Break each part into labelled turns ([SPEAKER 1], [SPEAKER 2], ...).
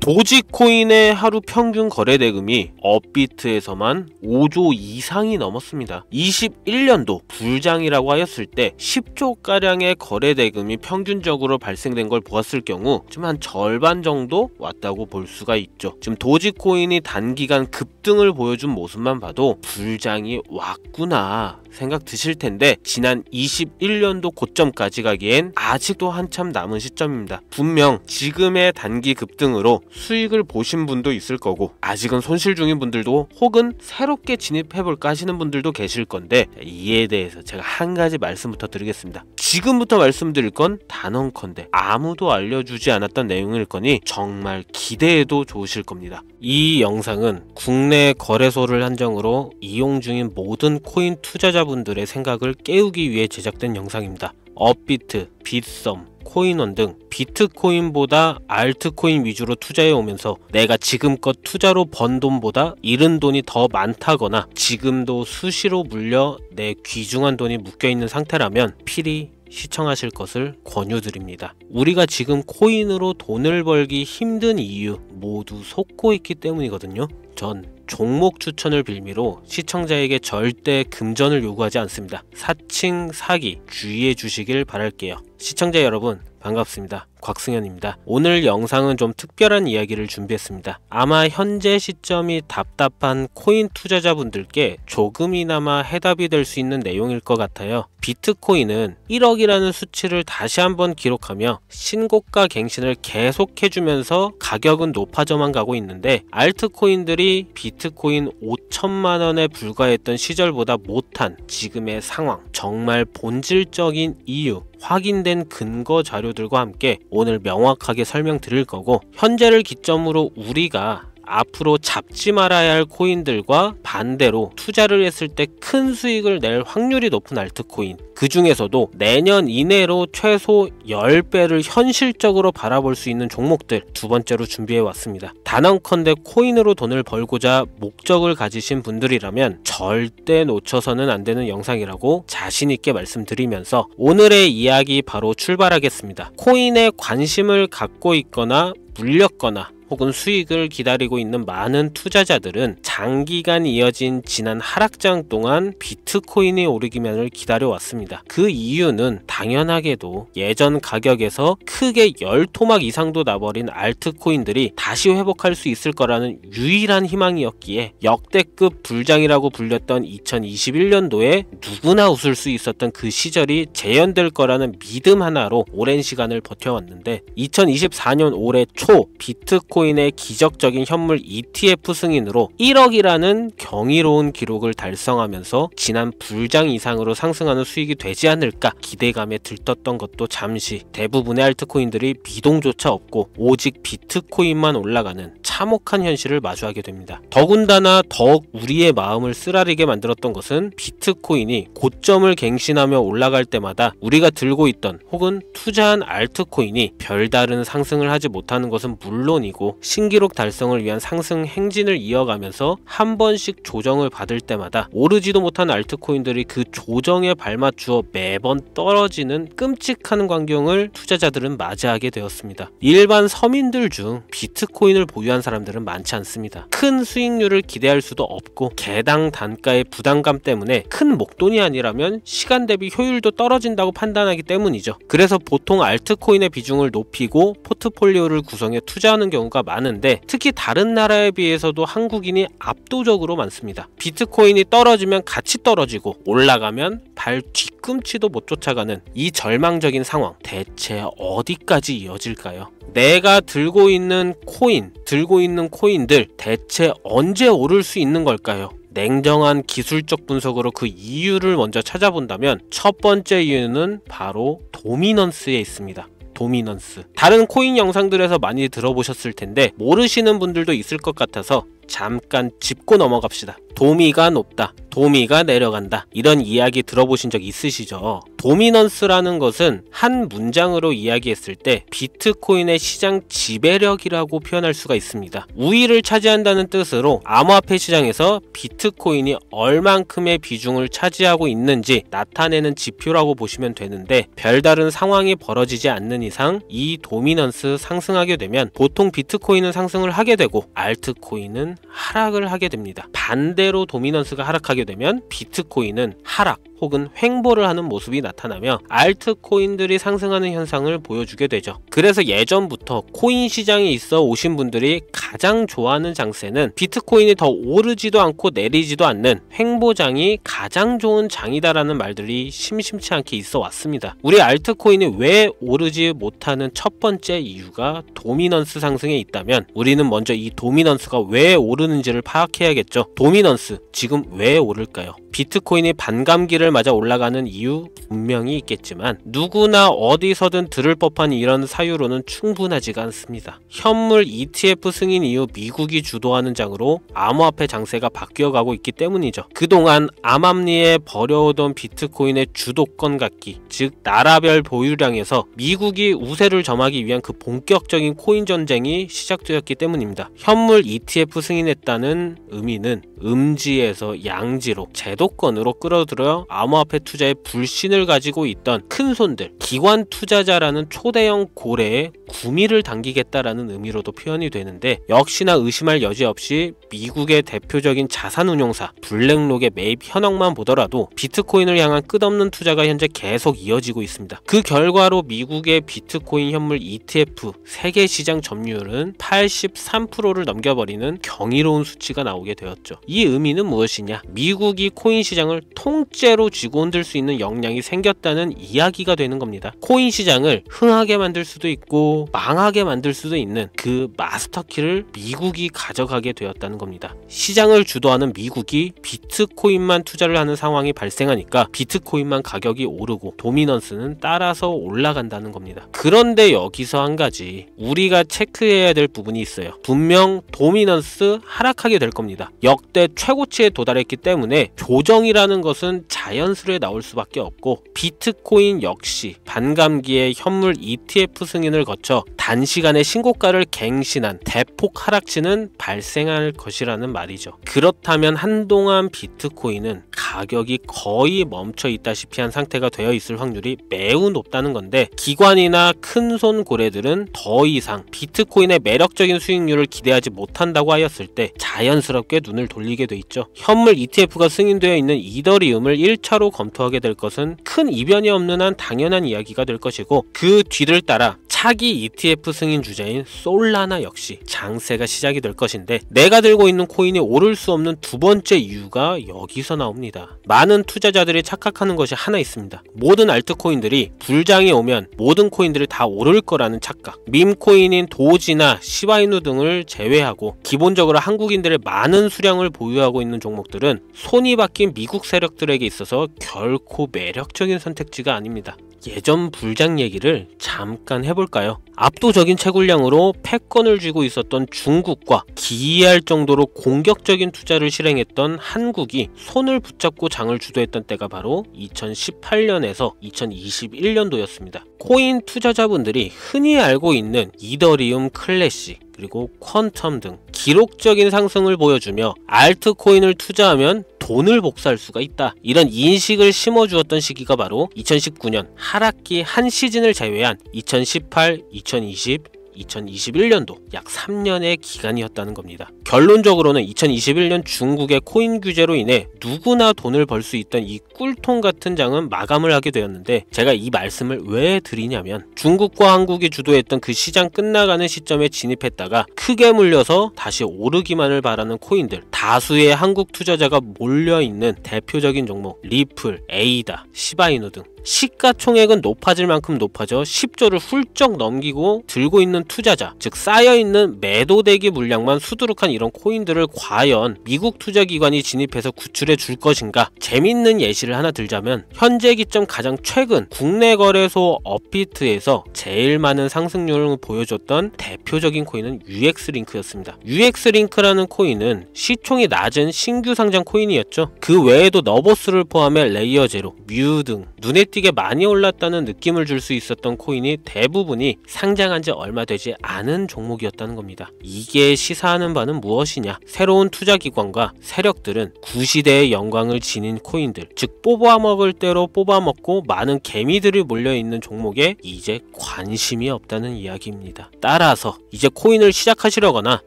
[SPEAKER 1] 도지코인의 하루 평균 거래 대금이 업비트에서만 5조 이상이 넘었습니다. 21년도 불장이라고 하였을 때 10조가량의 거래 대금이 평균적으로 발생된 걸 보았을 경우 지금 한 절반 정도 왔다고 볼 수가 있죠. 지금 도지코인이 단기간 급등을 보여준 모습만 봐도 불장이 왔구나 생각 드실 텐데 지난 21년도 고점까지 가기엔 아직도 한참 남은 시점입니다. 분명 지금의 단기 급등으로 수익을 보신 분도 있을 거고 아직은 손실 중인 분들도 혹은 새롭게 진입해볼까 하시는 분들도 계실 건데 이에 대해서 제가 한 가지 말씀부터 드리겠습니다. 지금부터 말씀드릴 건 단언컨대 아무도 알려주지 않았던 내용일 거니 정말 기대해도 좋으실 겁니다. 이 영상은 국내 거래소를 한정으로 이용 중인 모든 코인 투자자 투자자분들의 생각을 깨우기 위해 제작된 영상입니다. 업비트, 빗썸, 코인원 등 비트코인보다 알트코인 위주로 투자해 오면서 내가 지금껏 투자로 번 돈보다 잃은 돈이 더 많다거나 지금도 수시로 물려 내 귀중한 돈이 묶여있는 상태라면 필히 시청하실 것을 권유드립니다. 우리가 지금 코인으로 돈을 벌기 힘든 이유 모두 속고 있기 때문이거든요. 전 종목 추천을 빌미로 시청자에게 절대 금전을 요구하지 않습니다. 사칭, 사기 주의해 주시길 바랄게요. 시청자 여러분 반갑습니다. 곽승현입니다. 오늘 영상은 좀 특별한 이야기를 준비했습니다. 아마 현재 시점이 답답한 코인 투자자분들께 조금이나마 해답이 될 수 있는 내용일 것 같아요. 비트코인은 1억이라는 수치를 다시 한번 기록하며 신고가 갱신을 계속해주면서 가격은 높아져만 가고 있는데 알트코인들이 비트코인 5천만 원에 불과했던 시절보다 못한 지금의 상황 정말 본질적인 이유 확인된 근거 자료들과 함께 오늘 명확하게 설명드릴 거고 현재를 기점으로 우리가 앞으로 잡지 말아야 할 코인들과 반대로 투자를 했을 때 큰 수익을 낼 확률이 높은 알트코인 그 중에서도 내년 이내로 최소 10배를 현실적으로 바라볼 수 있는 종목들 두 번째로 준비해 왔습니다. 단언컨대 코인으로 돈을 벌고자 목적을 가지신 분들이라면 절대 놓쳐서는 안 되는 영상이라고 자신있게 말씀드리면서 오늘의 이야기 바로 출발하겠습니다. 코인에 관심을 갖고 있거나 물렸거나 혹은 수익을 기다리고 있는 많은 투자자들은 장기간 이어진 지난 하락장 동안 비트코인이 오르기만을 기다려왔습니다. 그 이유는 당연하게도 예전 가격에서 크게 10토막 이상도 나버린 알트코인들이 다시 회복할 수 있을 거라는 유일한 희망이었기에 역대급 불장이라고 불렸던 2021년도에 누구나 웃을 수 있었던 그 시절이 재현될 거라는 믿음 하나로 오랜 시간을 버텨왔는데 2024년 올해 초 비트코인 비트코인의 기적적인 현물 ETF 승인으로 1억이라는 경이로운 기록을 달성하면서 지난 불장 이상으로 상승하는 수익이 되지 않을까 기대감에 들떴던 것도 잠시 대부분의 알트코인들이 미동조차 없고 오직 비트코인만 올라가는 참혹한 현실을 마주하게 됩니다. 더군다나 더욱 우리의 마음을 쓰라리게 만들었던 것은 비트코인이 고점을 갱신하며 올라갈 때마다 우리가 들고 있던 혹은 투자한 알트코인이 별다른 상승을 하지 못하는 것은 물론이고 신기록 달성을 위한 상승 행진을 이어가면서 한 번씩 조정을 받을 때마다 오르지도 못한 알트코인들이 그 조정에 발맞추어 매번 떨어지는 끔찍한 광경을 투자자들은 맞이하게 되었습니다. 일반 서민들 중 비트코인을 보유한 사람들은 많지 않습니다. 큰 수익률을 기대할 수도 없고 개당 단가의 부담감 때문에 큰 목돈이 아니라면 시간 대비 효율도 떨어진다고 판단하기 때문이죠. 그래서 보통 알트코인의 비중을 높이고 포트폴리오를 구성해 투자하는 경우가 경우가 많은데 특히 다른 나라에 비해서도 한국인이 압도적으로 많습니다. 비트코인이 떨어지면 같이 떨어지고 올라가면 발 뒤꿈치도 못 쫓아가는 이 절망적인 상황 대체 어디까지 이어질까요? 내가 들고 있는 코인, 들고 있는 코인들 대체 언제 오를 수 있는 걸까요? 냉정한 기술적 분석으로 그 이유를 먼저 찾아본다면 첫 번째 이유는 바로 도미넌스에 있습니다. 도미넌스 다른 코인 영상들에서 많이 들어보셨을 텐데 모르시는 분들도 있을 것 같아서 잠깐 짚고 넘어갑시다 도미가 높다. 도미가 내려간다. 이런 이야기 들어보신 적 있으시죠? 도미넌스라는 것은 한 문장으로 이야기했을 때 비트코인의 시장 지배력이라고 표현할 수가 있습니다. 우위를 차지한다는 뜻으로 암호화폐 시장에서 비트코인이 얼만큼의 비중을 차지하고 있는지 나타내는 지표라고 보시면 되는데 별다른 상황이 벌어지지 않는 이상 이 도미넌스 상승하게 되면 보통 비트코인은 상승을 하게 되고 알트코인은 하락을 하게 됩니다. 반대 반대로 도미넌스가 하락하게 되면 비트코인은 하락 혹은 횡보를 하는 모습이 나타나며 알트코인들이 상승하는 현상을 보여주게 되죠. 그래서 예전부터 코인 시장에 있어 오신 분들이 가장 좋아하는 장세는 비트코인이 더 오르지도 않고 내리지도 않는 횡보장이 가장 좋은 장이다라는 말들이 심심치 않게 있어 왔습니다. 우리 알트코인이 왜 오르지 못하는 첫 번째 이유가 도미넌스 상승에 있다면 우리는 먼저 이 도미넌스가 왜 오르는지를 파악해야겠죠. 도미넌스 퍼포먼스 지금 왜 오를까요? 비트코인이 반감기를 맞아 올라가는 이유 분명히 있겠지만 누구나 어디서든 들을 법한 이런 사유로는 충분하지가 않습니다. 현물 ETF 승인 이후 미국이 주도하는 장으로 암호화폐 장세가 바뀌어가고 있기 때문이죠. 그동안 암암리에 버려오던 비트코인의 주도권 갖기, 즉 나라별 보유량에서 미국이 우세를 점하기 위한 그 본격적인 코인 전쟁이 시작되었기 때문입니다. 현물 ETF 승인했다는 의미는 음지에서 양지로 제도 제도권으로 끌어들여 암호화폐 투자에 불신을 가지고 있던 큰손들, 기관 투자자라는 초대형 고래에 구미를 당기겠다라는 의미로도 표현이 되는데 역시나 의심할 여지 없이 미국의 대표적인 자산운용사 블랙록의 매입 현황만 보더라도 비트코인을 향한 끝없는 투자가 현재 계속 이어지고 있습니다. 그 결과로 미국의 비트코인 현물 ETF 세계 시장 점유율은 83%를 넘겨버리는 경이로운 수치가 나오게 되었죠. 이 의미는 무엇이냐? 미국이 코인 코인 시장을 통째로 쥐고 흔들 수 있는 역량이 생겼다는 이야기가 되는 겁니다. 코인 시장을 흥하게 만들 수도 있고 망하게 만들 수도 있는 그 마스터키를 미국이 가져가게 되었다는 겁니다. 시장을 주도하는 미국이 비트코인만 투자를 하는 상황이 발생하니까 비트코인만 가격이 오르고 도미넌스는 따라서 올라간다는 겁니다. 그런데 여기서 한 가지 우리가 체크해야 될 부분이 있어요. 분명 도미넌스 하락하게 될 겁니다. 역대 최고치에 도달했기 때문에 조 고정이라는 것은 자연스레 나올 수밖에 없고 비트코인 역시 반감기에 현물 ETF 승인을 거쳐 단시간에 신고가를 갱신한 대폭 하락치는 발생할 것이라는 말이죠. 그렇다면 한동안 비트코인은 가격이 거의 멈춰 있다시피 한 상태가 되어 있을 확률이 매우 높다는 건데 기관이나 큰 손 고래들은 더 이상 비트코인의 매력적인 수익률을 기대하지 못한다고 하였을 때 자연스럽게 눈을 돌리게 돼 있죠. 현물 ETF가 승인돼 기술 있는 이더리움을 1차로 검토하게 될 것은 큰 이변이 없는 한 당연한 이야기가 될 것이고 그 뒤를 따라 차기 ETF 승인 주자인 솔라나 역시 장세가 시작이 될 것인데 내가 들고 있는 코인이 오를 수 없는 두 번째 이유가 여기서 나옵니다. 많은 투자자들이 착각하는 것이 하나 있습니다. 모든 알트코인들이 불장이 오면 모든 코인들이 다 오를 거라는 착각 밈코인인 도지나 시바이누 등을 제외하고 기본적으로 한국인들의 많은 수량을 보유하고 있는 종목들은 손이 바뀌 특히 미국 세력들에게 있어서 결코 매력적인 선택지가 아닙니다. 예전 불장 얘기를 잠깐 해볼까요? 압도적인 채굴량으로 패권을 쥐고 있었던 중국과 기이할 정도로 공격적인 투자를 실행했던 한국이 손을 붙잡고 장을 주도했던 때가 바로 2018년에서 2021년도였습니다. 코인 투자자분들이 흔히 알고 있는 이더리움 클래시 그리고 퀀텀 등 기록적인 상승을 보여주며 알트코인을 투자하면 돈을 복사할 수가 있다. 이런 인식을 심어주었던 시기가 바로 2019년 하락기 한 시즌을 제외한 2018, 2020, 2021년도 약 3년의 기간이었다는 겁니다. 결론적으로는 2021년 중국의 코인 규제로 인해 누구나 돈을 벌 수 있던 이 꿀통 같은 장은 마감을 하게 되었는데 제가 이 말씀을 왜 드리냐면 중국과 한국이 주도했던 그 시장 끝나가는 시점에 진입했다가 크게 물려서 다시 오르기만을 바라는 코인들 다수의 한국 투자자가 몰려있는 대표적인 종목 리플, 에이다, 시바이노 등 시가총액은 높아질 만큼 높아져 10조를 훌쩍 넘기고 들고 있는 투자자 즉 쌓여있는 매도대기 물량만 수두룩한 이런 코인들을 과연 미국 투자기관이 진입해서 구출해 줄 것인가 재밌는 예시를 하나 들자면 현재 기점 가장 최근 국내 거래소 업비트에서 제일 많은 상승률을 보여줬던 대표적인 코인은 UX링크였습니다 UX링크라는 코인은 시총이 낮은 신규 상장 코인이었죠 그 외에도 너버스를 포함해 레이어 제로, 뮤 등 눈에 뜨게 많이 올랐다는 느낌을 줄 수 있었던 코인이 대부분이 상장한 지 얼마 되지 않은 종목이었다는 겁니다. 이게 시사하는 바는 무엇이냐? 새로운 투자기관과 세력들은 구시대의 영광을 지닌 코인들, 즉 뽑아먹을 대로 뽑아먹고 많은 개미들이 몰려있는 종목에 이제 관심이 없다는 이야기입니다. 따라서 이제 코인을 시작하시려거나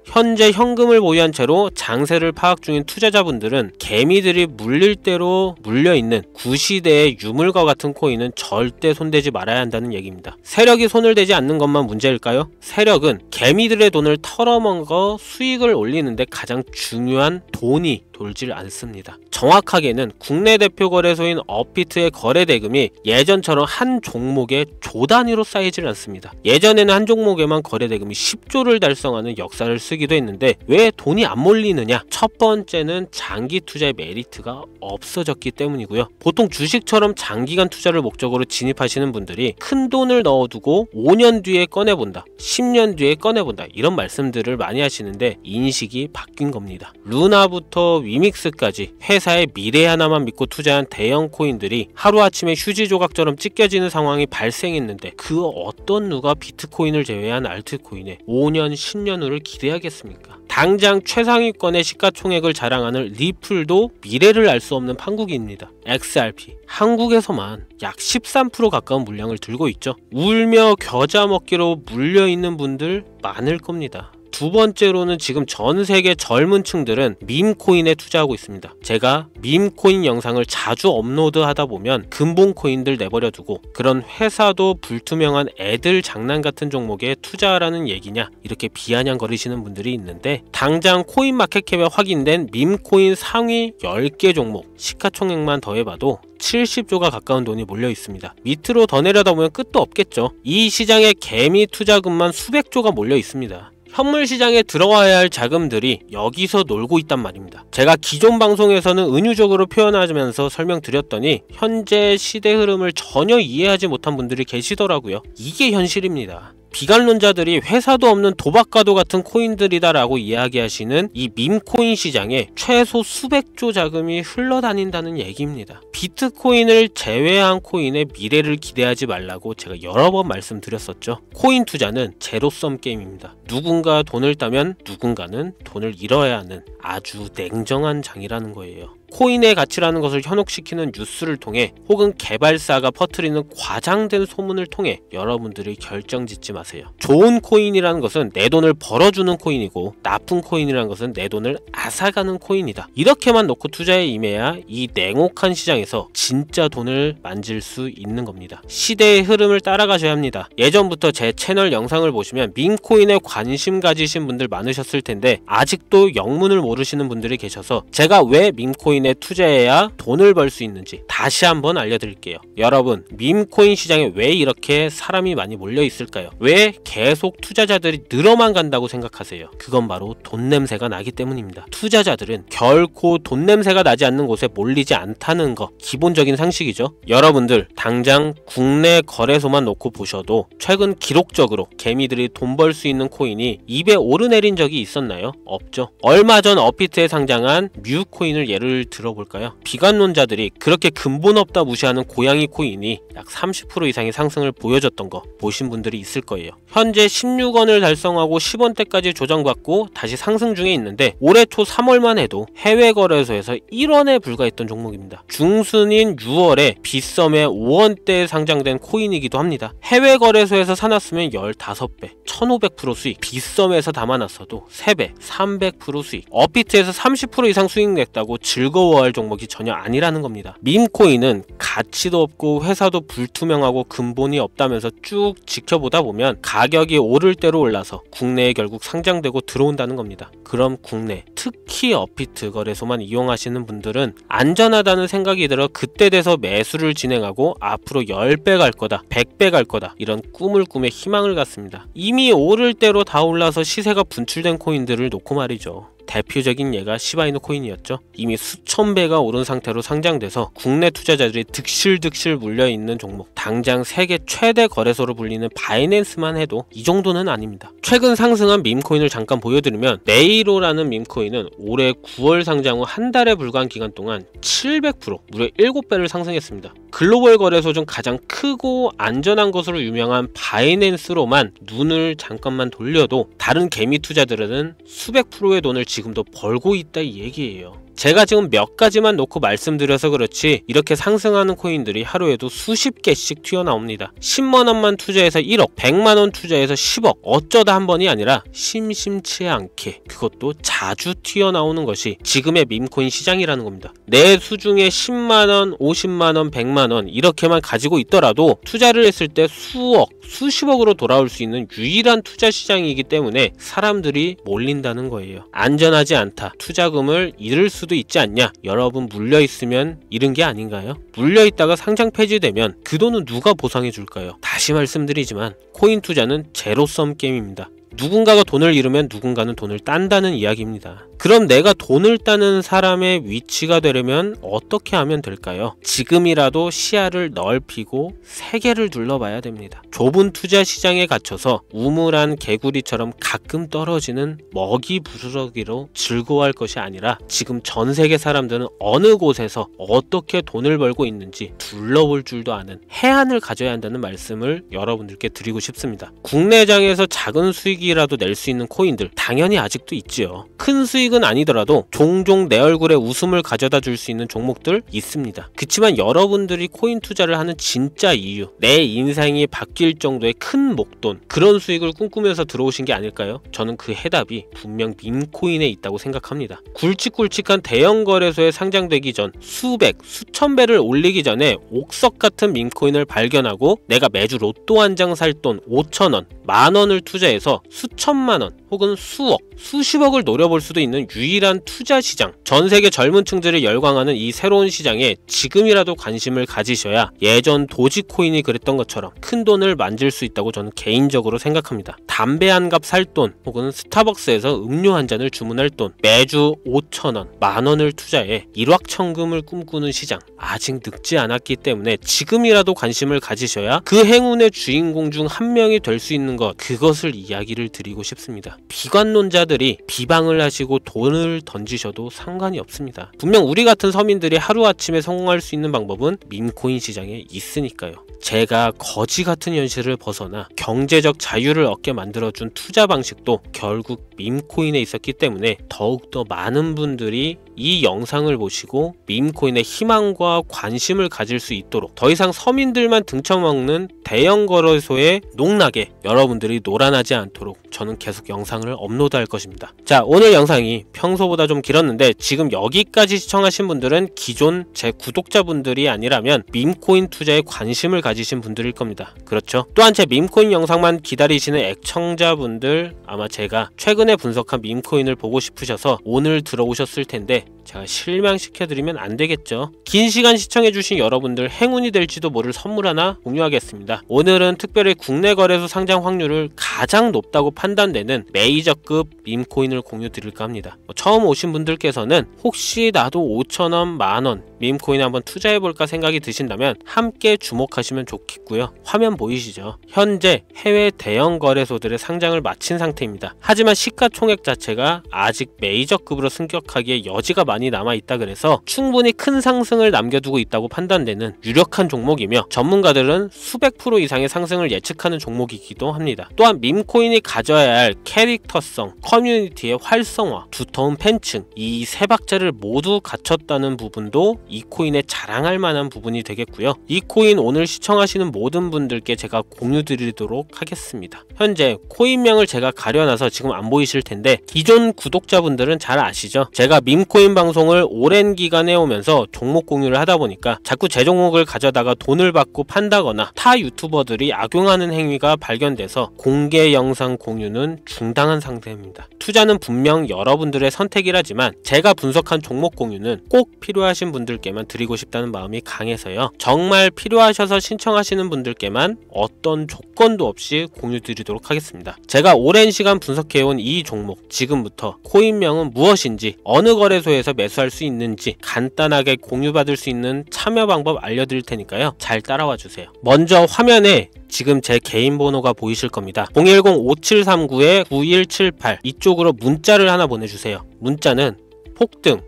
[SPEAKER 1] 현재 현금을 보유한 채로 장세를 파악 중인 투자자분들은 개미들이 물릴 대로 물려있는 구시대의 유물과 같은 코인은 절대 손대지 말아야 한다는 얘기입니다. 세력이 손을 대지 않는 것만 문제일까요? 세력은 개미들의 돈을 털어먹어 수익을 올리는데 가장 중요한 돈이 돌질 않습니다. 정확하게는 국내 대표 거래소인 업비트의 거래 대금이 예전처럼 한 종목에 조 단위로 쌓이질 않습니다. 예전에는 한 종목에만 거래 대금이 10조를 달성하는 역사를 쓰기도 했는데 왜 돈이 안 몰리느냐? 첫 번째는 장기 투자의 메리트가 없어졌기 때문이고요. 보통 주식처럼 장기간 투자를 목적으로 진입하시는 분들이 큰 돈을 넣어두고 5년 뒤에 꺼내본다, 10년 뒤에 꺼내본다 이런 말씀들을 많이 하시는데 인식이 바뀐 겁니다. 루나부터 위믹스까지 회사의 미래 하나만 믿고 투자한 대형 코인들이 하루아침에 휴지 조각처럼 찢겨지는 상황이 발생했는데 그 어떤 누가 비트코인을 제외한 알트코인에 5년 10년 후를 기대하겠습니까? 당장 최상위권의 시가총액을 자랑하는 리플도 미래를 알 수 없는 판국입니다. XRP 한국에서만 약 13% 가까운 물량을 들고 있죠. 울며 겨자 먹기로 물려있는 분들 많을 겁니다. 두 번째로는 지금 전 세계 젊은 층들은 밈코인에 투자하고 있습니다. 제가 밈코인 영상을 자주 업로드하다 보면 근본 코인들 내버려 두고 그런 회사도 불투명한 애들 장난 같은 종목에 투자하라는 얘기냐 이렇게 비아냥거리시는 분들이 있는데 당장 코인마켓캡에 확인된 밈코인 상위 10개 종목 시가총액만 더해봐도 70조가 가까운 돈이 몰려 있습니다. 밑으로 더 내려다보면 끝도 없겠죠. 이시장에 개미 투자금만 수백조가 몰려 있습니다. 현물 시장에 들어와야 할 자금들이 여기서 놀고 있단 말입니다. 제가 기존 방송에서는 은유적으로 표현하면서 설명드렸더니 현재 시대 흐름을 전혀 이해하지 못한 분들이 계시더라고요. 이게 현실입니다. 비관론자들이 회사도 없는 도박가도 같은 코인들이다라고 이야기하시는 이 밈코인 시장에 최소 수백조 자금이 흘러다닌다는 얘기입니다. 비트코인을 제외한 코인의 미래를 기대하지 말라고 제가 여러 번 말씀드렸었죠. 코인 투자는 제로섬 게임입니다. 누군가 돈을 따면 누군가는 돈을 잃어야 하는 아주 냉정한 장이라는 거예요. 코인의 가치라는 것을 현혹시키는 뉴스를 통해 혹은 개발사가 퍼뜨리는 과장된 소문을 통해 여러분들이 결정 짓지 마세요. 좋은 코인이라는 것은 내 돈을 벌어주는 코인이고 나쁜 코인이라는 것은 내 돈을 앗아가는 코인이다. 이렇게만 놓고 투자에 임해야 이 냉혹한 시장에서 진짜 돈을 만질 수 있는 겁니다. 시대의 흐름을 따라가셔야 합니다. 예전부터 제 채널 영상을 보시면 민코인에 관심 가지신 분들 많으셨을 텐데 아직도 영문을 모르시는 분들이 계셔서 제가 왜 민코인 코인에 투자해야 돈을 벌 수 있는지 다시 한번 알려드릴게요. 여러분 밈코인 시장에 왜 이렇게 사람이 많이 몰려 있을까요? 왜 계속 투자자들이 늘어만 간다고 생각하세요? 그건 바로 돈 냄새가 나기 때문입니다. 투자자들은 결코 돈 냄새가 나지 않는 곳에 몰리지 않다는 거 기본적인 상식이죠. 여러분들 당장 국내 거래소만 놓고 보셔도 최근 기록적으로 개미들이 돈 벌 수 있는 코인이 입에 오르내린 적이 있었나요? 없죠. 얼마 전 업비트에 상장한 뮤코인을 예를 들어볼까요? 비관론자들이 그렇게 근본 없다 무시하는 고양이 코인이 약 30% 이상의 상승을 보여줬던 거 보신 분들이 있을 거예요. 현재 16원을 달성하고 10원대까지 조정받고 다시 상승 중에 있는데 올해 초 3월만 해도 해외 거래소에서 1원에 불과했던 종목입니다. 중순인 6월에 빗썸에 5원대에 상장된 코인이기도 합니다. 해외 거래소에서 사놨으면 15배, 1500% 수익, 빗썸에서 담아놨어도 3배, 300% 수익, 업비트에서 30% 이상 수익 냈다고 즐거워 부러워할 종목이 전혀 아니라는 겁니다. 밈코인은 가치도 없고 회사도 불투명하고 근본이 없다면서 쭉 지켜보다 보면 가격이 오를 대로 올라서 국내에 결국 상장되고 들어온다는 겁니다. 그럼 국내 특히 어피트 거래소만 이용하시는 분들은 안전하다는 생각이 들어 그때 돼서 매수를 진행하고 앞으로 10배 갈 거다 100배 갈 거다 이런 꿈을 꾸며 희망을 갖습니다. 이미 오를 대로 다 올라서 시세가 분출된 코인들을 놓고 말이죠. 대표적인 예가 시바이노 코인이었죠. 이미 수천 배가 오른 상태로 상장돼서 국내 투자자들이 득실득실 물려있는 종목 당장 세계 최대 거래소로 불리는 바이낸스만 해도 이 정도는 아닙니다. 최근 상승한 밈코인을 잠깐 보여드리면 네이로라는 밈코인은 올해 9월 상장 후 한 달에 불과한 기간 동안 700% 무려 7배를 상승했습니다. 글로벌 거래소 중 가장 크고 안전한 것으로 유명한 바이낸스로만 눈을 잠깐만 돌려도 다른 개미 투자들은 수백 프로의 돈을 지금도 벌고 있다 이 얘기예요. 제가 지금 몇 가지만 놓고 말씀드려서 그렇지 이렇게 상승하는 코인들이 하루에도 수십 개씩 튀어나옵니다. 10만원만 투자해서 1억, 100만원 투자해서 10억 어쩌다 한 번이 아니라 심심치 않게 그것도 자주 튀어나오는 것이 지금의 밈코인 시장이라는 겁니다. 내 수중에 10만원, 50만원, 100만원 이렇게만 가지고 있더라도 투자를 했을 때 수억, 수십억으로 돌아올 수 있는 유일한 투자 시장이기 때문에 사람들이 몰린다는 거예요. 안전하지 않다. 투자금을 잃을 수 수도 있지 않냐 여러분 물려있으면 이런 게 아닌가요? 물려있다가 상장 폐지되면 그 돈은 누가 보상해 줄까요? 다시 말씀드리지만 코인 투자는 제로섬 게임입니다 누군가가 돈을 잃으면 누군가는 돈을 딴다는 이야기입니다 그럼 내가 돈을 따는 사람의 위치가 되려면 어떻게 하면 될까요? 지금이라도 시야를 넓히고 세계를 둘러봐야 됩니다. 좁은 투자 시장에 갇혀서 우물한 개구리처럼 가끔 떨어지는 먹이 부스러기로 즐거워할 것이 아니라 지금 전 세계 사람들은 어느 곳에서 어떻게 돈을 벌고 있는지 둘러볼 줄도 아는 해안을 가져야 한다는 말씀을 여러분들께 드리고 싶습니다. 국내장에서 작은 수익이라도 낼 수 있는 코인들 당연히 아직도 있지요. 큰 수익 주식은 아니더라도 종종 내 얼굴에 웃음을 가져다 줄 수 있는 종목들 있습니다. 그치만 여러분들이 코인 투자를 하는 진짜 이유, 내 인생이 바뀔 정도의 큰 목돈, 그런 수익을 꿈꾸면서 들어오신 게 아닐까요? 저는 그 해답이 분명 민코인에 있다고 생각합니다. 굵직굵직한 대형 거래소에 상장되기 전 수백, 수천 배를 올리기 전에 옥석 같은 민코인을 발견하고 내가 매주 로또 한 장 살 돈 5천원, 만원을 투자해서 수천만원, 혹은 수억, 수십억을 노려볼 수도 있는 유일한 투자 시장, 전 세계 젊은 층들을 열광하는 이 새로운 시장에 지금이라도 관심을 가지셔야 예전 도지코인이 그랬던 것처럼 큰 돈을 만질 수 있다고 저는 개인적으로 생각합니다. 담배 한 갑 살 돈, 혹은 스타벅스에서 음료 한 잔을 주문할 돈, 매주 5천원, 만원을 투자해 일확천금을 꿈꾸는 시장, 아직 늙지 않았기 때문에 지금이라도 관심을 가지셔야 그 행운의 주인공 중 한 명이 될 수 있는 것, 그것을 이야기를 드리고 싶습니다. 비관론자들이 비방을 하시고 돈을 던지셔도 상관이 없습니다. 분명 우리 같은 서민들이 하루아침에 성공할 수 있는 방법은 민코인 시장에 있으니까요. 제가 거지 같은 현실을 벗어나 경제적 자유를 얻게 만들어준 투자 방식도 결국 밈코인에 있었기 때문에 더욱더 많은 분들이 이 영상을 보시고 밈코인의 희망과 관심을 가질 수 있도록 더 이상 서민들만 등쳐먹는 대형 거래소의 농락에 여러분들이 노란하지 않도록 저는 계속 영상을 업로드할 것입니다. 자 오늘 영상이 평소보다 좀 길었는데 지금 여기까지 시청하신 분들은 기존 제 구독자분들이 아니라면 밈코인 투자에 관심을 가지신 분들일 겁니다. 그렇죠? 또한 제 밈코인 영상만 기다리시는 액청자분들 아마 제가 최근 최근에 분석한 민코인을 보고 싶으셔서 오늘 들어오셨을 텐데 제가 실망시켜드리면 안 되겠죠. 긴 시간 시청해주신 여러분들 행운이 될지도 모를 선물 하나 공유하겠습니다. 오늘은 특별히 국내 거래소 상장 확률을 가장 높다고 판단되는 메이저급 민코인을 공유 드릴까 합니다. 뭐 처음 오신 분들께서는 혹시 나도 5천원, 만원 민코인 한번 투자해볼까 생각이 드신다면 함께 주목하시면 좋겠고요. 화면 보이시죠? 현재 해외 대형 거래소들의 상장을 마친 상태입니다. 하지만 시 시가총액 자체가 아직 메이저급으로 승격하기에 여지가 많이 남아있다 그래서 충분히 큰 상승을 남겨두고 있다고 판단되는 유력한 종목이며 전문가들은 수백 프로 이상의 상승을 예측하는 종목이기도 합니다. 또한 밈코인이 가져야 할 캐릭터성, 커뮤니티의 활성화, 두터운 팬층 이 세 박자를 모두 갖췄다는 부분도 이코인에 자랑할 만한 부분이 되겠고요. 이 코인 오늘 시청하시는 모든 분들께 제가 공유 드리도록 하겠습니다. 현재 코인명을 제가 가려놔서 지금 안 보이 보이실 텐데 기존 구독자분들은 잘 아시죠? 제가 밈코인 방송을 오랜 기간 해오면서 종목 공유를 하다 보니까 자꾸 제 종목을 가져다가 돈을 받고 판다거나 타 유튜버들이 악용하는 행위가 발견돼서 공개 영상 공유는 중단한 상태입니다. 투자는 분명 여러분들의 선택이라지만 제가 분석한 종목 공유는 꼭 필요하신 분들께만 드리고 싶다는 마음이 강해서요. 정말 필요하셔서 신청하시는 분들께만 어떤 조건도 없이 공유 드리도록 하겠습니다. 제가 오랜 시간 분석해온 이이 종목 지금부터 코인명은 무엇인지 어느 거래소에서 매수할 수 있는지 간단하게 공유받을 수 있는 참여 방법 알려드릴 테니까요. 잘 따라와 주세요. 먼저 화면에 지금 제 개인 번호가 보이실 겁니다. 010-5739-9178 이쪽으로 문자를 하나 보내주세요. 문자는 폭등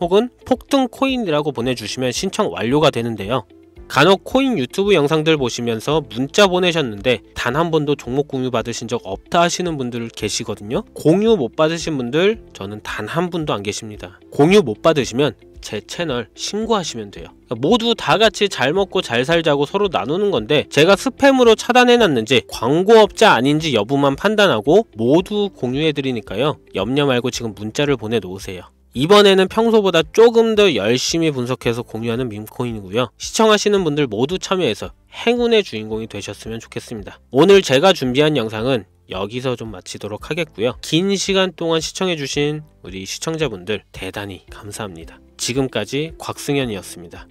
[SPEAKER 1] 혹은 폭등 코인이라고 보내주시면 신청 완료가 되는데요. 간혹 코인 유튜브 영상들 보시면서 문자 보내셨는데 단 한 번도 종목 공유 받으신 적 없다 하시는 분들 계시거든요 공유 못 받으신 분들 저는 단 한 분도 안 계십니다 공유 못 받으시면 제 채널 신고하시면 돼요 그러니까 모두 다 같이 잘 먹고 잘 살자고 서로 나누는 건데 제가 스팸으로 차단해놨는지 광고업자 아닌지 여부만 판단하고 모두 공유해드리니까요 염려 말고 지금 문자를 보내놓으세요 이번에는 평소보다 조금 더 열심히 분석해서 공유하는 민코인이고요. 시청하시는 분들 모두 참여해서 행운의 주인공이 되셨으면 좋겠습니다. 오늘 제가 준비한 영상은 여기서 좀 마치도록 하겠고요. 긴 시간 동안 시청해주신 우리 시청자분들 대단히 감사합니다. 지금까지 곽승현이었습니다.